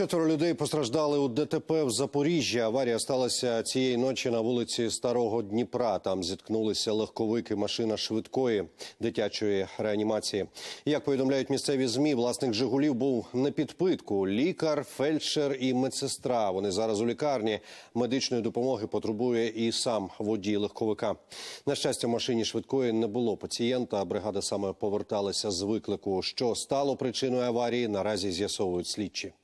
Четверо людей постраждали у ДТП в Запоріжжі. Аварія сталася цієї ночі на вулиці Старого Дніпра. Там зіткнулися легковики, машина швидкої дитячої реанімації. Як повідомляють місцеві змі, власник Жигулів був на підпитку. Лікар, фельдшер і медсестра. Вони зараз у лікарні медичної допомоги потребує і сам водій легковика. На щастя, в машині швидкої не було пацієнта. Бригада саме поверталася з виклику. Що стало причиною аварії? Наразі з'ясовують слідчі.